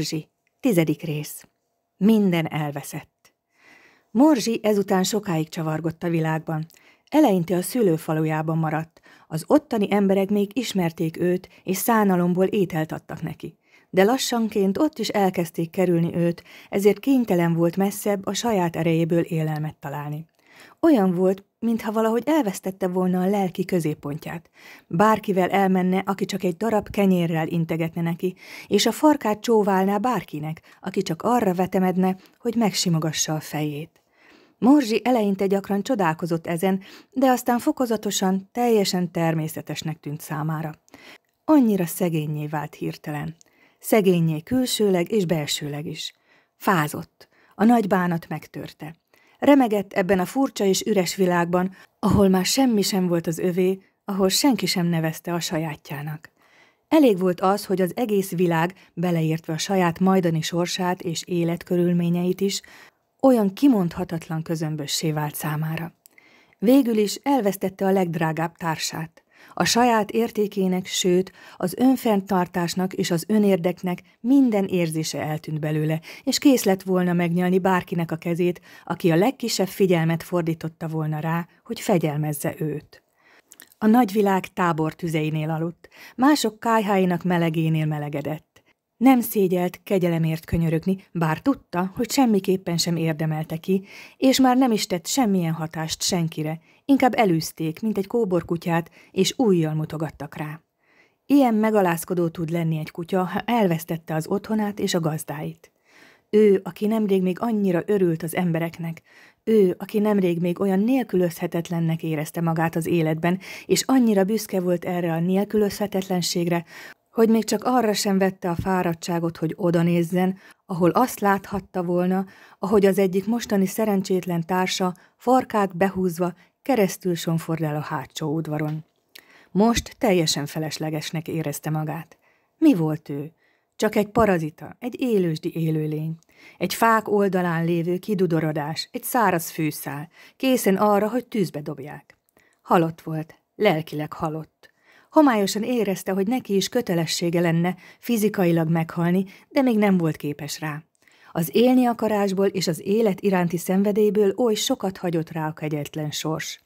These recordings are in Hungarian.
Morzsi, tizedik rész. Minden elveszett. Morzsi ezután sokáig csavargott a világban. Eleinte a szülőfalujában maradt. Az ottani emberek még ismerték őt, és szánalomból ételt adtak neki. De lassanként ott is elkezdték kerülni őt, ezért kénytelen volt messzebb a saját erejéből élelmet találni. Olyan volt mintha valahogy elvesztette volna a lelki középpontját. Bárkivel elmenne, aki csak egy darab kenyérrel integetne neki, és a farkát csóválná bárkinek, aki csak arra vetemedne, hogy megsimogassa a fejét. Morzsi eleinte gyakran csodálkozott ezen, de aztán fokozatosan, teljesen természetesnek tűnt számára. Annyira szegényé vált hirtelen. Szegényé külsőleg és belsőleg is. Fázott. A nagy bánat megtörte remegett ebben a furcsa és üres világban, ahol már semmi sem volt az övé, ahol senki sem nevezte a sajátjának. Elég volt az, hogy az egész világ, beleértve a saját majdani sorsát és életkörülményeit is, olyan kimondhatatlan közömbössé vált számára. Végül is elvesztette a legdrágább társát. A saját értékének, sőt, az önfenntartásnak és az önérdeknek minden érzése eltűnt belőle, és kész lett volna megnyelni bárkinek a kezét, aki a legkisebb figyelmet fordította volna rá, hogy fegyelmezze őt. A nagyvilág tábor tüzeinél aludt, mások kájháinak melegénél melegedett. Nem szégyelt kegyelemért könyörögni, bár tudta, hogy semmiképpen sem érdemelte ki, és már nem is tett semmilyen hatást senkire, Inkább elűzték, mint egy kóborkutyát, és újjal mutogattak rá. Ilyen megalázkodó tud lenni egy kutya, ha elvesztette az otthonát és a gazdáit. Ő, aki nemrég még annyira örült az embereknek, ő, aki nemrég még olyan nélkülözhetetlennek érezte magát az életben, és annyira büszke volt erre a nélkülözhetetlenségre, hogy még csak arra sem vette a fáradtságot, hogy oda nézzen, ahol azt láthatta volna, ahogy az egyik mostani szerencsétlen társa farkát behúzva keresztül sonfordál a hátsó udvaron. Most teljesen feleslegesnek érezte magát. Mi volt ő? Csak egy parazita, egy élősdi élőlény, egy fák oldalán lévő kidudorodás, egy száraz fűszál, készen arra, hogy tűzbe dobják. Halott volt, lelkileg halott. Homályosan érezte, hogy neki is kötelessége lenne fizikailag meghalni, de még nem volt képes rá. Az élni akarásból és az élet iránti szenvedélyből oly sokat hagyott rá a kegyetlen sors.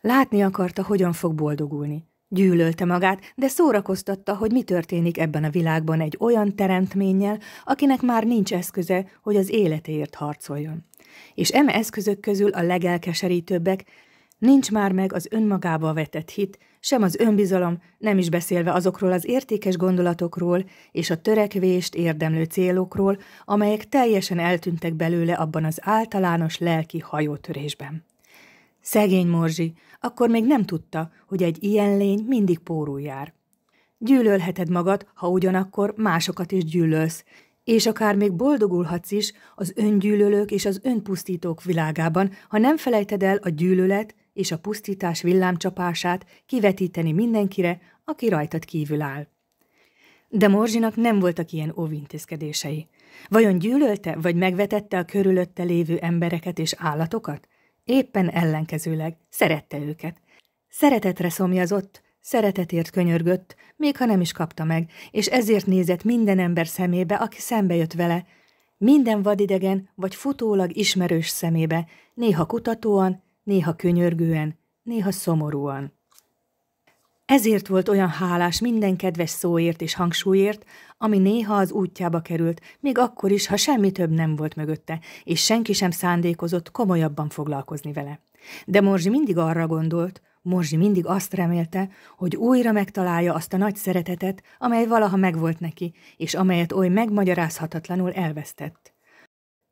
Látni akarta, hogyan fog boldogulni. Gyűlölte magát, de szórakoztatta, hogy mi történik ebben a világban egy olyan teremtménnyel, akinek már nincs eszköze, hogy az életéért harcoljon. És eme eszközök közül a legelkeserítőbbek Nincs már meg az önmagába vetett hit, sem az önbizalom, nem is beszélve azokról az értékes gondolatokról és a törekvést érdemlő célokról, amelyek teljesen eltűntek belőle abban az általános lelki hajótörésben. Szegény Morzsi, akkor még nem tudta, hogy egy ilyen lény mindig pórul jár. Gyűlölheted magad, ha ugyanakkor másokat is gyűlölsz, és akár még boldogulhatsz is az öngyűlölők és az önpusztítók világában, ha nem felejted el a gyűlölet és a pusztítás villámcsapását kivetíteni mindenkire, aki rajtad kívül áll. De Morzsinak nem voltak ilyen óvintézkedései. Vajon gyűlölte, vagy megvetette a körülötte lévő embereket és állatokat? Éppen ellenkezőleg szerette őket. Szeretetre szomjazott, szeretetért könyörgött, még ha nem is kapta meg, és ezért nézett minden ember szemébe, aki szembe jött vele, minden vadidegen vagy futólag ismerős szemébe, néha kutatóan, néha könyörgően, néha szomorúan. Ezért volt olyan hálás minden kedves szóért és hangsúlyért, ami néha az útjába került, még akkor is, ha semmi több nem volt mögötte, és senki sem szándékozott komolyabban foglalkozni vele. De Morzsi mindig arra gondolt, Morzsi mindig azt remélte, hogy újra megtalálja azt a nagy szeretetet, amely valaha megvolt neki, és amelyet oly megmagyarázhatatlanul elvesztett.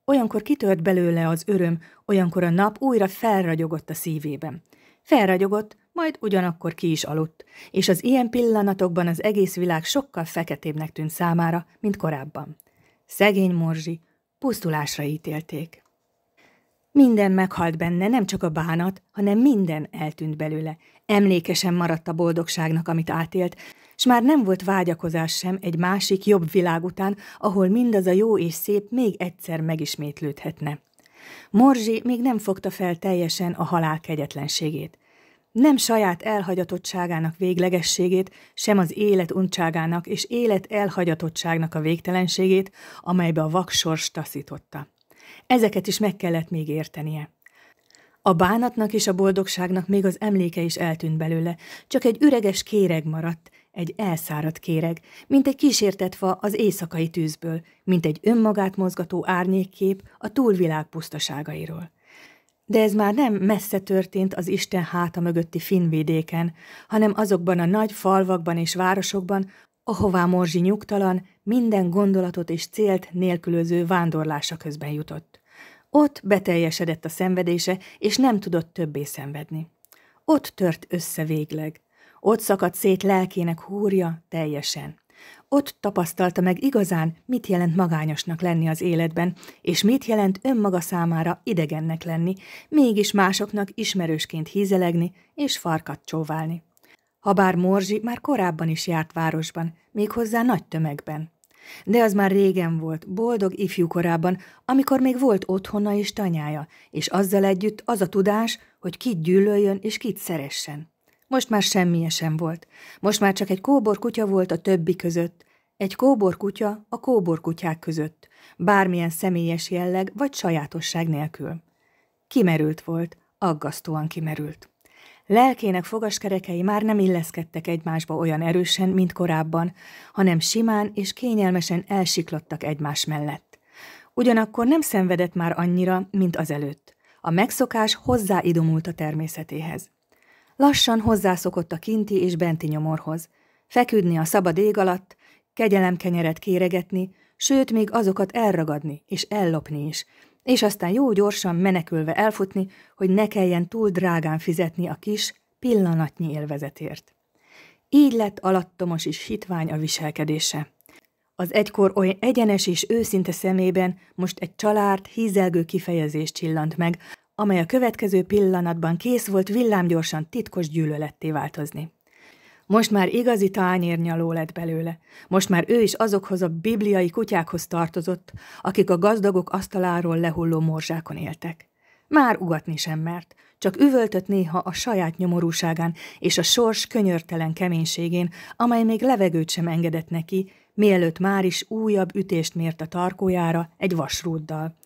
Olyankor kitört belőle az öröm, olyankor a nap újra felragyogott a szívében. Felragyogott, majd ugyanakkor ki is aludt, és az ilyen pillanatokban az egész világ sokkal feketébbnek tűnt számára, mint korábban. Szegény Morzsi pusztulásra ítélték. Minden meghalt benne, nem csak a bánat, hanem minden eltűnt belőle. Emlékesen maradt a boldogságnak, amit átélt, s már nem volt vágyakozás sem egy másik, jobb világ után, ahol mindaz a jó és szép még egyszer megismétlődhetne. Morzsi még nem fogta fel teljesen a halál kegyetlenségét. Nem saját elhagyatottságának véglegességét, sem az élet uncságának és élet elhagyatottságnak a végtelenségét, amelybe a vaksors taszította. Ezeket is meg kellett még értenie. A bánatnak és a boldogságnak még az emléke is eltűnt belőle, csak egy üreges kéreg maradt, egy elszáradt kéreg, mint egy kísértett fa az éjszakai tűzből, mint egy önmagát mozgató árnyékkép a túlvilág pusztaságairól. De ez már nem messze történt az Isten háta mögötti finnvidéken, hanem azokban a nagy falvakban és városokban, ahová Morzsi nyugtalan, minden gondolatot és célt nélkülöző vándorlása közben jutott. Ott beteljesedett a szenvedése, és nem tudott többé szenvedni. Ott tört össze végleg. Ott szakadt szét lelkének húrja teljesen. Ott tapasztalta meg igazán, mit jelent magányosnak lenni az életben, és mit jelent önmaga számára idegennek lenni, mégis másoknak ismerősként hízelegni és farkat csóválni. Habár Morzsi már korábban is járt városban, méghozzá nagy tömegben. De az már régen volt, boldog ifjúkorában, amikor még volt otthona és tanyája, és azzal együtt az a tudás, hogy kit gyűlöljön és kit szeressen. Most már semmije sem volt. Most már csak egy kóbor kutya volt a többi között. Egy kóbor kutya a kóbor kutyák között, bármilyen személyes jelleg vagy sajátosság nélkül. Kimerült volt, aggasztóan kimerült. Lelkének fogaskerekei már nem illeszkedtek egymásba olyan erősen, mint korábban, hanem simán és kényelmesen elsiklottak egymás mellett. Ugyanakkor nem szenvedett már annyira, mint azelőtt. A megszokás hozzáidomult a természetéhez. Lassan hozzászokott a kinti és benti nyomorhoz. Feküdni a szabad ég alatt, kegyelemkenyeret kéregetni, sőt még azokat elragadni és ellopni is, és aztán jó gyorsan menekülve elfutni, hogy ne kelljen túl drágán fizetni a kis, pillanatnyi élvezetért. Így lett alattomos is hitvány a viselkedése. Az egykor oly egyenes és őszinte szemében most egy csalárt, hízelgő kifejezés csillant meg, amely a következő pillanatban kész volt villámgyorsan titkos gyűlöletté változni. Most már igazi tányérnyaló lett belőle. Most már ő is azokhoz a bibliai kutyákhoz tartozott, akik a gazdagok asztaláról lehulló morzsákon éltek. Már ugatni sem mert, csak üvöltött néha a saját nyomorúságán és a sors könyörtelen keménységén, amely még levegőt sem engedett neki, mielőtt már is újabb ütést mért a tarkójára egy vasrúddal.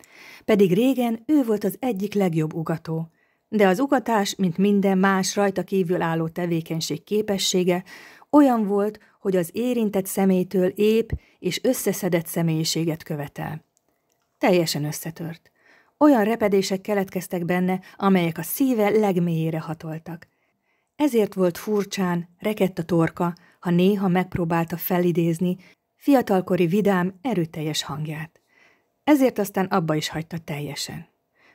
Pedig régen ő volt az egyik legjobb ugató, de az ugatás, mint minden más rajta kívül álló tevékenység képessége, olyan volt, hogy az érintett személytől ép és összeszedett személyiséget követel. Teljesen összetört. Olyan repedések keletkeztek benne, amelyek a szíve legmélyére hatoltak. Ezért volt furcsán, rekett a torka, ha néha megpróbálta felidézni fiatalkori vidám, erőteljes hangját. Ezért aztán abba is hagyta teljesen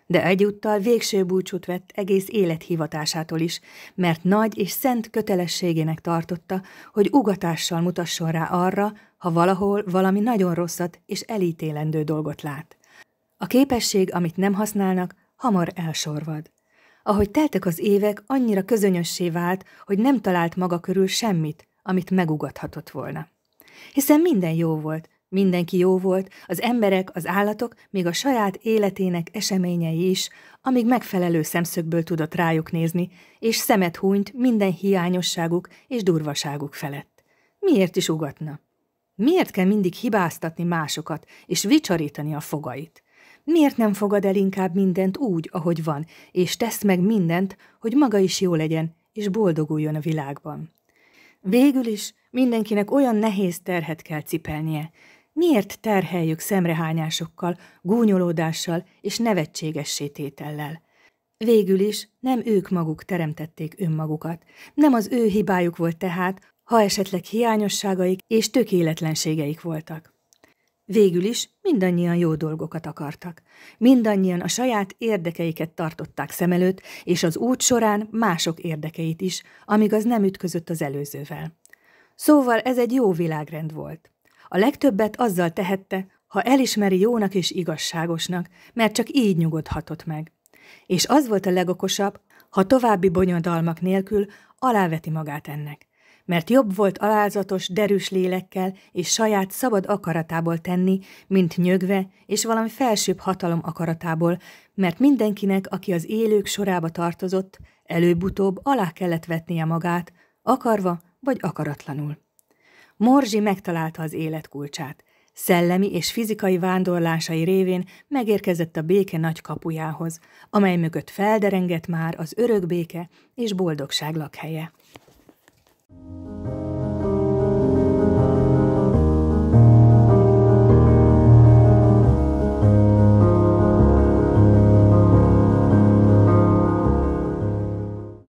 de egyúttal végső búcsút vett egész élethivatásától is, mert nagy és szent kötelességének tartotta, hogy ugatással mutasson rá arra, ha valahol valami nagyon rosszat és elítélendő dolgot lát. A képesség, amit nem használnak, hamar elsorvad. Ahogy teltek az évek, annyira közönössé vált, hogy nem talált maga körül semmit, amit megugathatott volna. Hiszen minden jó volt, Mindenki jó volt, az emberek, az állatok, még a saját életének eseményei is, amíg megfelelő szemszögből tudott rájuk nézni, és szemet hunyt minden hiányosságuk és durvaságuk felett. Miért is ugatna? Miért kell mindig hibáztatni másokat és vicsarítani a fogait? Miért nem fogad el inkább mindent úgy, ahogy van, és tesz meg mindent, hogy maga is jó legyen, és boldoguljon a világban? Végül is mindenkinek olyan nehéz terhet kell cipelnie, Miért terheljük szemrehányásokkal, gúnyolódással és nevetségessé tétellel? Végül is nem ők maguk teremtették önmagukat, nem az ő hibájuk volt tehát, ha esetleg hiányosságaik és tökéletlenségeik voltak. Végül is mindannyian jó dolgokat akartak. Mindannyian a saját érdekeiket tartották szem előtt, és az út során mások érdekeit is, amíg az nem ütközött az előzővel. Szóval ez egy jó világrend volt. A legtöbbet azzal tehette, ha elismeri jónak és igazságosnak, mert csak így nyugodhatott meg. És az volt a legokosabb, ha további bonyodalmak nélkül aláveti magát ennek. Mert jobb volt alázatos, derűs lélekkel és saját szabad akaratából tenni, mint nyögve és valami felsőbb hatalom akaratából, mert mindenkinek, aki az élők sorába tartozott, előbb-utóbb alá kellett vetnie magát, akarva vagy akaratlanul. Morzsi megtalálta az életkulcsát. Szellemi és fizikai vándorlásai révén megérkezett a béke nagy kapujához, amely mögött felderengett már az örök béke és boldogság lakhelye. Thank you.